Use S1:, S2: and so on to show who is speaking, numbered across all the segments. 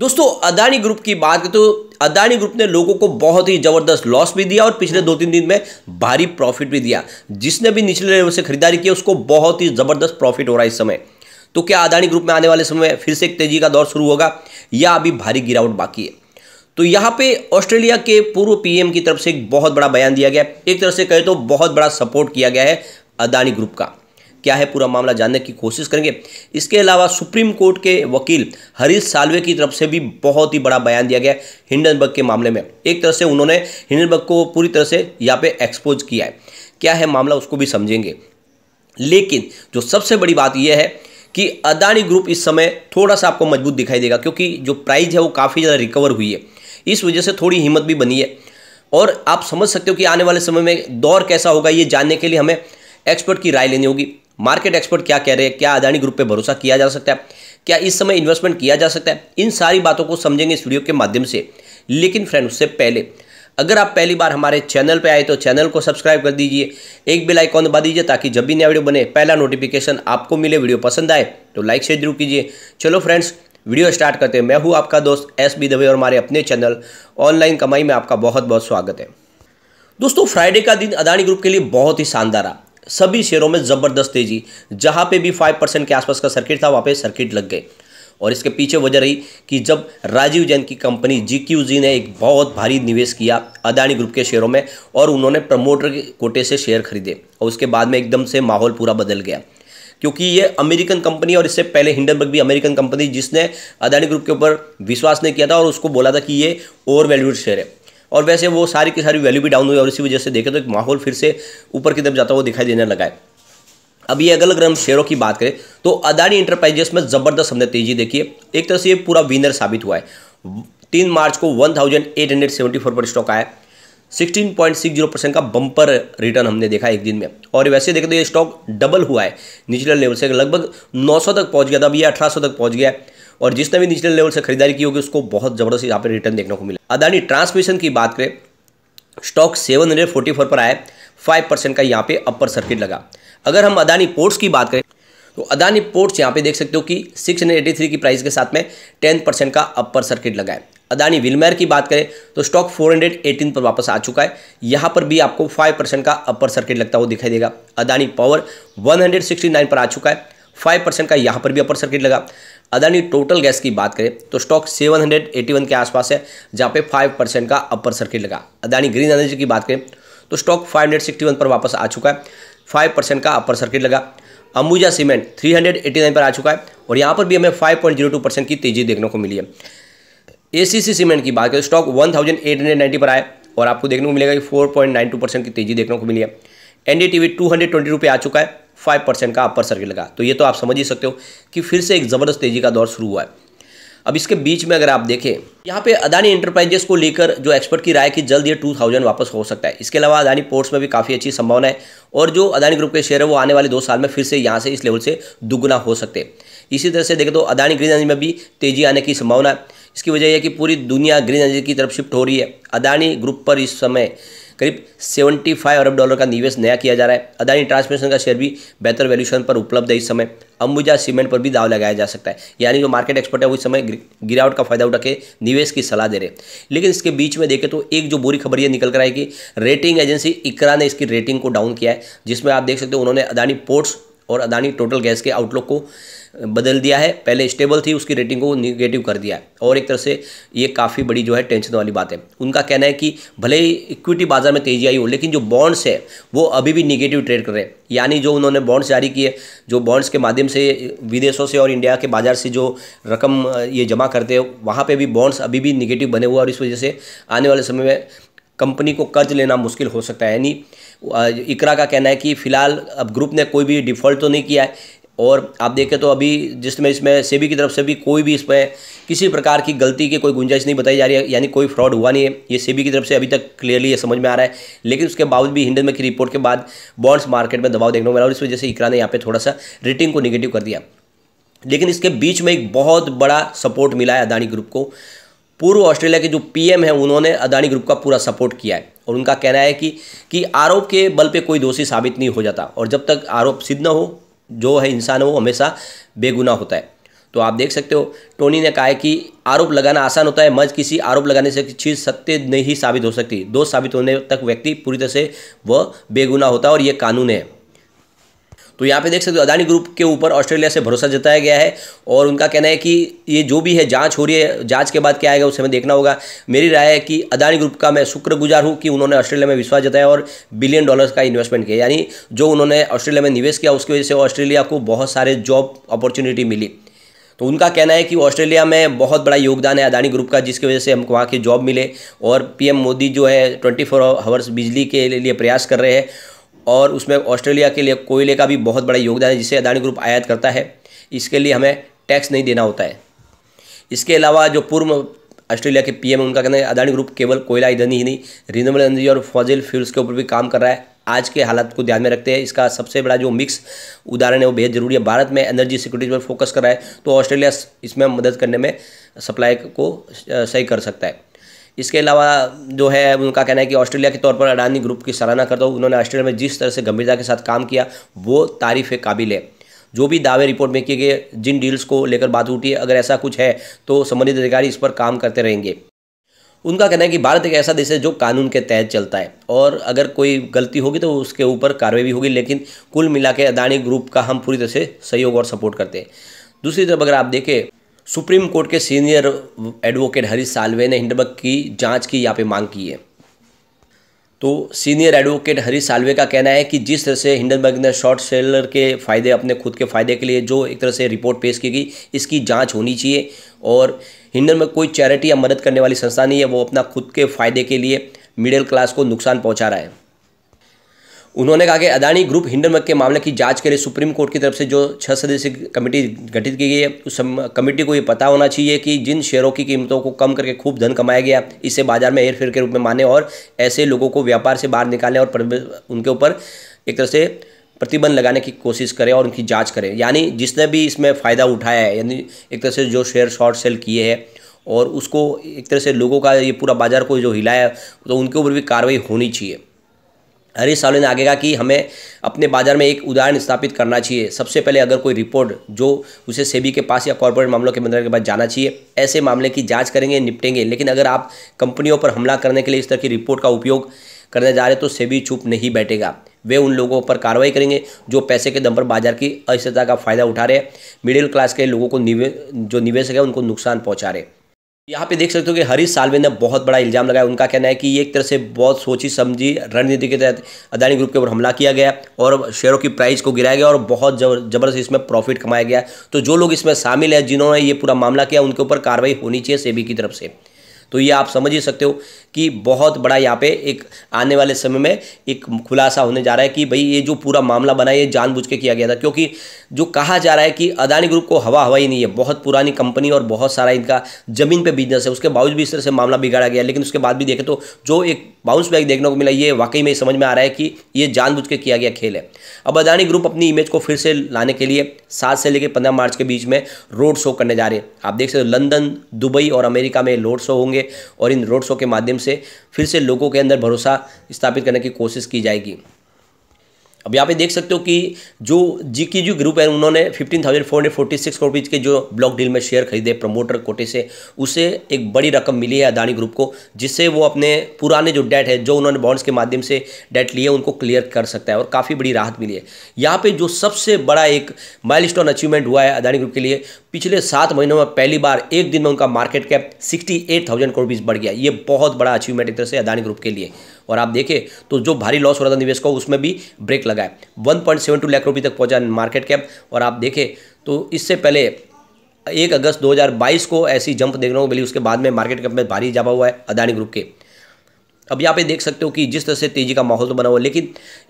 S1: दोस्तों अदानी ग्रुप की बात करें तो अदानी ग्रुप ने लोगों को बहुत ही ज़बरदस्त लॉस भी दिया और पिछले दो तीन दिन में भारी प्रॉफिट भी दिया जिसने भी निचले लेवल से खरीदारी की उसको बहुत ही ज़बरदस्त प्रॉफिट हो रहा है इस समय तो क्या अदानी ग्रुप में आने वाले समय फिर से एक तेजी का दौर शुरू होगा या अभी भारी गिरावट बाकी है तो यहाँ पे ऑस्ट्रेलिया के पूर्व पीएम की तरफ से एक बहुत बड़ा बयान दिया गया एक तरह से कहे तो बहुत बड़ा सपोर्ट किया गया है अदानी ग्रुप का क्या है पूरा मामला जानने की कोशिश करेंगे इसके अलावा सुप्रीम कोर्ट के वकील हरीश सालवे की तरफ से भी बहुत ही बड़ा बयान दिया गया हिंडनबर्ग के मामले में एक तरह से उन्होंने हिंडनबर्ग को पूरी तरह से यहाँ पे एक्सपोज किया है क्या है मामला उसको भी समझेंगे लेकिन जो सबसे बड़ी बात यह है कि अदानी ग्रुप इस समय थोड़ा सा आपको मजबूत दिखाई देगा क्योंकि जो प्राइज़ है वो काफ़ी ज़्यादा रिकवर हुई है इस वजह से थोड़ी हिम्मत भी बनी है और आप समझ सकते हो कि आने वाले समय में दौर कैसा होगा ये जानने के लिए हमें एक्सपर्ट की राय लेनी होगी मार्केट एक्सपर्ट क्या कह रहे हैं क्या अदानी ग्रुप पर भरोसा किया जा सकता है क्या इस समय इन्वेस्टमेंट किया जा सकता है इन सारी बातों को समझेंगे इस वीडियो के माध्यम से लेकिन फ्रेंड उससे पहले अगर आप पहली बार हमारे चैनल पे आए तो चैनल को सब्सक्राइब कर दीजिए एक बेल आइकॉन दबा दीजिए ताकि जब भी नया वीडियो बने पहला नोटिफिकेशन आपको मिले वीडियो पसंद आए तो लाइक शेयर जरूर कीजिए चलो फ्रेंड्स वीडियो स्टार्ट करते हैं मैं हूँ आपका दोस्त एस बी दवे और हमारे अपने चैनल ऑनलाइन कमाई में आपका बहुत बहुत स्वागत है दोस्तों फ्राइडे का दिन अदानी ग्रुप के लिए बहुत ही शानदार रहा सभी शेयरों में ज़बरदस्त तेजी जहाँ पे भी फाइव परसेंट के आसपास का सर्किट था वहाँ पे सर्किट लग गए और इसके पीछे वजह रही कि जब राजीव जैन की कंपनी जी ने एक बहुत भारी निवेश किया अदानी ग्रुप के शेयरों में और उन्होंने प्रमोटर के कोटे से शेयर खरीदे और उसके बाद में एकदम से माहौल पूरा बदल गया क्योंकि ये अमेरिकन कंपनी और इससे पहले हिंडनबर्ग भी अमेरिकन कंपनी जिसने अदानी ग्रुप के ऊपर विश्वास नहीं किया था और उसको बोला था कि ये ओवर वैल्यूड शेयर है और वैसे वो सारी की सारी वैल्यू भी डाउन हुई और इसी वजह से देखें तो एक माहौल फिर से ऊपर की तरफ जाता हुआ दिखाई देने लगा है अब ये अगर अगर हम शेयरों की बात करें तो अदानी इंटरप्राइजेस में ज़बरदस्त हमने तेजी देखी है एक तरह से ये पूरा विनर साबित हुआ है तीन मार्च को 1874 पर स्टॉक आया 16.60 परसेंट का बम्पर रिटर्न हमने देखा एक दिन में और वैसे देखें तो ये स्टॉक डबल हुआ है निचले लेवल से लगभग 900 तक पहुंच गया था अब ये 1800 तक पहुंच गया है और जिसने भी निचले लेवल से खरीदारी की होगी उसको बहुत ज़बरदस्त यहाँ पर रिटर्न देखने को मिला अदानी ट्रांसमिशन की बात करें स्टॉक 744 पर आए 5 परसेंट का यहाँ पे अपर सर्किट लगा अगर हम अदानी पोर्ट्स की बात करें तो अदानी पोर्ट्स यहाँ पे देख सकते हो कि 683 की प्राइस के साथ में टेन परसेंट का अपर सर्किट लगा है अदानी विलमेयर की बात करें तो स्टॉक 418 पर वापस आ चुका है यहाँ पर भी आपको 5 परसेंट का अपर सर्किट लगता हुआ दिखाई देगा अदानी पावर 169 पर आ चुका है 5 परसेंट का यहाँ पर भी अपर सर्किट लगा अदानी टोटल गैस की बात करें तो स्टॉक 781 के आसपास है जहाँ पे 5 परसेंट का अपर सर्किट लगा अदानी ग्रीन एनर्जी की बात करें तो स्टॉक 561 पर वापस आ चुका है 5 परसेंट का अपर सर्किट लगा अंबुजा सीमेंट 389 पर आ चुका है और यहाँ पर भी हमें 5.02 परसेंट की तेजी देखने को मिली है ए सीमेंट की बात करें स्टॉक तो वन पर आए और आपको देखने को मिलेगा कि फोर परसेंट की तेजी देखने को मिली है हंड्रेड ट्वेंटी रुपये आ चुका है फाइव परसेंट का अपर सर्किट लगा तो ये तो आप समझ ही सकते हो कि फिर से एक ज़बरदस्त तेजी का दौर शुरू हुआ है अब इसके बीच में अगर आप देखें यहाँ पे अदानी इंटरप्राइजेस को लेकर जो एक्सपर्ट की राय कि जल्द ये 2000 वापस हो सकता है इसके अलावा अदानी पोर्ट्स में भी काफ़ी अच्छी संभावना है और जो अदानी ग्रुप के शेयर है वो आने वाले दो साल में फिर से यहाँ से इस लेवल से दुगुना हो सकते हैं इसी तरह से देखें तो अदानी ग्रीन एनर्जी में भी तेजी आने की संभावना है इसकी वजह यह कि पूरी दुनिया ग्रीन एनर्जी की तरफ शिफ्ट हो रही है अदानी ग्रुप पर इस समय करीब 75 अरब डॉलर का निवेश नया किया जा रहा है अदानी ट्रांसमिशन का शेयर भी बेहतर वैल्यूशन पर उपलब्ध है इस समय अंबुजा सीमेंट पर भी दाव लगाया जा सकता है यानी जो मार्केट एक्सपर्ट है वो इस समय गिरावट का फायदा उठा के निवेश की सलाह दे रहे लेकिन इसके बीच में देखें तो एक जो बुरी खबर ये निकल कर आई कि रेटिंग एजेंसी इकरा ने इसकी रेटिंग को डाउन किया है जिसमें आप देख सकते हो उन्होंने अदानी पोर्ट्स और अदानी टोटल गैस के आउटलुक को बदल दिया है पहले स्टेबल थी उसकी रेटिंग को निगेटिव कर दिया है और एक तरह से ये काफ़ी बड़ी जो है टेंशन वाली बात है उनका कहना है कि भले ही इक्विटी बाजार में तेजी आई हो लेकिन जो बॉन्ड्स है वो अभी भी निगेटिव ट्रेड कर रहे हैं यानी जो उन्होंने बॉन्ड्स जारी किए जो बॉन्ड्स के माध्यम से विदेशों से और इंडिया के बाजार से जो रकम ये जमा करते हैं वहाँ पर भी बॉन्ड्स अभी भी निगेटिव बने हुए और इस वजह से आने वाले समय में कंपनी को कर्ज लेना मुश्किल हो सकता है यानी इकरा का कहना है कि फिलहाल अब ग्रुप ने कोई भी डिफ़ॉल्ट तो नहीं किया है और आप देखें तो अभी जिसमें इसमें सेबी की तरफ से भी कोई भी इसमें किसी प्रकार की गलती की कोई गुंजाइश नहीं बताई जा रही है यानी कोई फ्रॉड हुआ नहीं है ये सेबी की तरफ से अभी तक क्लियरली ये समझ में आ रहा है लेकिन उसके बावजूद भी हिंडन में की रिपोर्ट के बाद बॉन्ड्स मार्केट में दबाव देखने को मिला और इस वजह से इकरा ने यहाँ पर थोड़ा सा रेटिंग को निगेटिव कर दिया लेकिन इसके बीच में एक बहुत बड़ा सपोर्ट मिला है अदानी ग्रुप को पूर्व ऑस्ट्रेलिया के जो पीएम हैं उन्होंने अदानी ग्रुप का पूरा सपोर्ट किया है और उनका कहना है कि कि आरोप के बल पे कोई दोषी साबित नहीं हो जाता और जब तक आरोप सिद्ध न हो जो है इंसान है वो हमेशा बेगुना होता है तो आप देख सकते हो टोनी ने कहा है कि आरोप लगाना आसान होता है मज किसी आरोप लगाने से चीज़ सत्य नहीं साबित हो सकती दोष साबित होने तक व्यक्ति पूरी तरह से वह बेगुना होता है और ये कानून है तो यहाँ पे देख सकते हो अदानी ग्रुप के ऊपर ऑस्ट्रेलिया से भरोसा जताया गया है और उनका कहना है कि ये जो भी है जांच हो रही है जांच के बाद क्या आएगा उसे हमें देखना होगा मेरी राय है कि अदानी ग्रुप का मैं शुक्रगुजार हूँ कि उन्होंने ऑस्ट्रेलिया में विश्वास जताया और बिलियन डॉलर्स का इन्वेस्टमेंट किया यानी जो उन्होंने ऑस्ट्रेलिया में निवेश किया उसकी वजह से ऑस्ट्रेलिया को बहुत सारे जॉब अपॉर्चुनिटी मिली तो उनका कहना है कि ऑस्ट्रेलिया में बहुत बड़ा योगदान है अदानी ग्रुप का जिसकी वजह से हमको वहाँ के जॉब मिले और पीएम मोदी जो है 24 फोर आवर्स बिजली के लिए प्रयास कर रहे हैं और उसमें ऑस्ट्रेलिया के लिए कोयले का भी बहुत बड़ा योगदान है जिसे अदानी ग्रुप आयात करता है इसके लिए हमें टैक्स नहीं देना होता है इसके अलावा जो पूर्व ऑस्ट्रेलिया के पीएम उनका कहना है अदानी ग्रुप केवल कोयला ईंधन ही नहीं रिनेबल एनर्जी और फॉजिल फ्यूल्स के ऊपर भी काम कर रहा है आज के हालात को ध्यान में रखते हैं इसका सबसे बड़ा जो मिक्स उदाहरण है वो बेहद जरूरी है भारत में एनर्जी सिक्योरिटी पर फोकस कर रहा है तो ऑस्ट्रेलिया इसमें मदद करने में सप्लाई को सही कर सकता है इसके अलावा जो है उनका कहना है कि ऑस्ट्रेलिया के तौर पर अडानी ग्रुप की सराहना करता हूँ उन्होंने ऑस्ट्रेलिया में जिस तरह से गंभीरता के साथ काम किया वो तारीफ़ काबिल है जो भी दावे रिपोर्ट में किए गए जिन डील्स को लेकर बात उठी है अगर ऐसा कुछ है तो संबंधित अधिकारी इस पर काम करते रहेंगे उनका कहना है कि भारत एक ऐसा देश है जो कानून के तहत चलता है और अगर कोई गलती होगी तो उसके ऊपर कार्रवाई भी होगी लेकिन कुल मिला के अदानी ग्रुप का हम पूरी तरह से सहयोग और सपोर्ट करते हैं दूसरी तरफ अगर आप देखें सुप्रीम कोर्ट के सीनियर एडवोकेट हरीश सालवे ने हिंडबक की जांच की यहाँ पे मांग की है तो सीनियर एडवोकेट हरीश सालवे का कहना है कि जिस तरह से हिंडनबर्ग ने शॉर्ट सेलर के फ़ायदे अपने खुद के फ़ायदे के लिए जो एक तरह से रिपोर्ट पेश की गई इसकी जांच होनी चाहिए और हिंडनबर्ग कोई चैरिटी या मदद करने वाली संस्था नहीं है वो अपना खुद के फ़ायदे के लिए मिडिल क्लास को नुकसान पहुँचा रहा है उन्होंने कहा कि अदानी ग्रुप हिंडनबर्ग के मामले की जांच के लिए सुप्रीम कोर्ट की तरफ से जो छह सदस्यीय कमेटी गठित की गई है उस कमेटी को ये पता होना चाहिए कि जिन शेयरों की कीमतों को कम करके खूब धन कमाया गया इसे बाजार में हेरफेर के रूप में माने और ऐसे लोगों को व्यापार से बाहर निकालने और उनके ऊपर एक तरह से प्रतिबंध लगाने की कोशिश करें और उनकी जाँच करें यानी जिसने भी इसमें फ़ायदा उठाया है यानी एक तरह से जो शेयर शॉर्ट सेल किए हैं और उसको एक तरह से लोगों का ये पूरा बाजार को जो हिलाया तो उनके ऊपर भी कार्रवाई होनी चाहिए हरीश सावले ने आगे कहा कि हमें अपने बाजार में एक उदाहरण स्थापित करना चाहिए सबसे पहले अगर कोई रिपोर्ट जो उसे सेबी के पास या कॉरपोरेट मामलों के मंत्रालय के पास जाना चाहिए ऐसे मामले की जांच करेंगे निपटेंगे लेकिन अगर आप कंपनियों पर हमला करने के लिए इस तरह की रिपोर्ट का उपयोग करने जा रहे तो सेबी चुप नहीं बैठेगा वे उन लोगों पर कार्रवाई करेंगे जो पैसे के दम पर बाजार की अस्थिरता का फायदा उठा रहे हैं मिडिल क्लास के लोगों को निवे जो निवेशक है उनको नुकसान पहुँचा रहे हैं यहाँ पे देख सकते हो कि हरीश सालवे ने बहुत बड़ा इल्जाम लगाया उनका कहना है कि एक तरह से बहुत सोची समझी रणनीति के तहत अदानी ग्रुप के ऊपर हमला किया गया और शेयरों की प्राइस को गिराया गया और बहुत जबरदस्त इसमें प्रॉफिट कमाया गया तो जो लोग इसमें शामिल हैं जिन्होंने ये पूरा मामला किया उनके ऊपर कार्रवाई होनी चाहिए सेबी की तरफ से तो ये आप समझ ही सकते हो कि बहुत बड़ा यहाँ पे एक आने वाले समय में एक खुलासा होने जा रहा है कि भाई ये जो पूरा मामला बना है ये जानबूझ के किया गया था क्योंकि जो कहा जा रहा है कि अदानी ग्रुप को हवा हवा ही नहीं है बहुत पुरानी कंपनी और बहुत सारा इनका ज़मीन पर बिजनेस है उसके बावजूद भी इस तरह से मामला बिगाड़ा गया लेकिन उसके बाद भी देखें तो जो एक बाउंस बैक देखने को मिला ये वाकई में समझ में आ रहा है कि ये जानबूझ के किया गया खेल है अब अदानी ग्रुप अपनी इमेज को फिर से लाने के लिए सात से लेकर पंद्रह मार्च के बीच में रोड शो करने जा रहे हैं आप देख सकते हो लंदन दुबई और अमेरिका में रोड शो होंगे और इन रोड शो के माध्यम से फिर से लोगों के अंदर भरोसा स्थापित करने की कोशिश की जाएगी अब यहाँ पे देख सकते हो कि जो जी की जो ग्रुप है उन्होंने fifteen thousand four hundred forty six crore के जो ब्लॉक डील में शेयर खरीदे प्रमोटर कोटे से उसे एक बड़ी रकम मिली है अदानी ग्रुप को जिससे वो अपने पुराने जो डेट है जो उन्होंने बॉन्ड्स के माध्यम से डेट लिए उनको क्लियर कर सकता है और काफ़ी बड़ी राहत मिली है यहाँ पर जो सबसे बड़ा एक माइल अचीवमेंट हुआ है अदानी ग्रुप के लिए पिछले सात महीनों में पहली बार एक दिन में उनका market cap sixty eight thousand crore बढ़ गया ये बहुत बड़ा अचीवमेंट एक तरह से अदानी ग्रुप के लिए और आप देखें तो जो भारी लॉस हो रहा था निवेश का उसमें भी ब्रेक लगाए one point seven two lakh रुपये तक पहुँचा मार्केट कैप और आप देखें तो इससे पहले एक अगस्त 2022 को ऐसी जंप देखने को मिली उसके बाद में मार्केट कैप में भारी जापा हुआ है अदानी ग्रुप के अब यहाँ पे देख सकते हो कि जिस तरह से तेजी का माहौल तो बना हुआ है लेकिन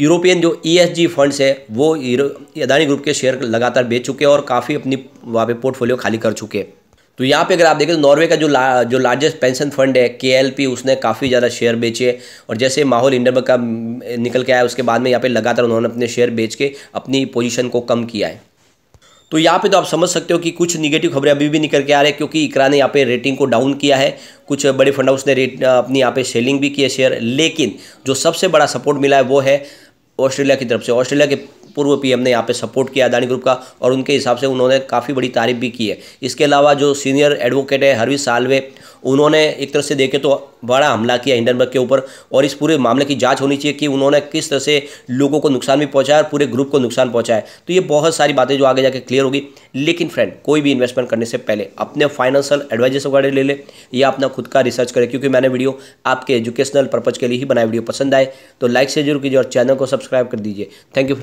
S1: यूरोपियन जो जी फंड्स है वो अदानी ग्रुप के शेयर लगातार बेच चुके हैं और काफ़ी अपनी वहाँ पे पोर्टफोलियो खाली कर चुके हैं तो यहाँ पे अगर आप देखें तो नॉर्वे का जो ला, जो लार्जेस्ट पेंशन फंड है के उसने काफ़ी ज़्यादा शेयर बेचे और जैसे माहौल इंडरबर्ग का निकल के आया उसके बाद में यहाँ पे लगातार उन्होंने अपने शेयर बेच के अपनी पोजीशन को कम किया है तो यहाँ पे तो आप समझ सकते हो कि कुछ निगेटिव खबरें अभी भी निकल के आ रही है क्योंकि इकरा ने यहाँ पे रेटिंग को डाउन किया है कुछ बड़े फंड हाउस ने रेट अपनी यहाँ पे सेलिंग भी की है शेयर लेकिन जो सबसे बड़ा सपोर्ट मिला है वो है ऑस्ट्रेलिया की तरफ से ऑस्ट्रेलिया के पूर्व पीएम ने यहाँ पे सपोर्ट किया अदानी ग्रुप का और उनके हिसाब से उन्होंने काफ़ी बड़ी तारीफ भी की है इसके अलावा जो सीनियर एडवोकेट है हरवी सालवे उन्होंने एक तरह से देखे तो बड़ा हमला किया हिंडनबर्ग के ऊपर और इस पूरे मामले की जांच होनी चाहिए कि उन्होंने किस तरह से लोगों को नुकसान भी पहुंचाया और पूरे ग्रुप को नुकसान पहुंचाया तो ये बहुत सारी बातें जो आगे जाके क्लियर होगी लेकिन फ्रेंड कोई भी इन्वेस्टमेंट करने से पहले अपने फाइनेंशियल एडवाइजर्स वगैरह ले लें या अपना खुद का रिसर्च करें क्योंकि मैंने वीडियो आपके एजुकेशनल पर्पज़ के लिए ही बनाया वीडियो पसंद आए तो लाइक से जरूर कीजिए और चैनल को सब्सक्राइब कर दीजिए थैंक यू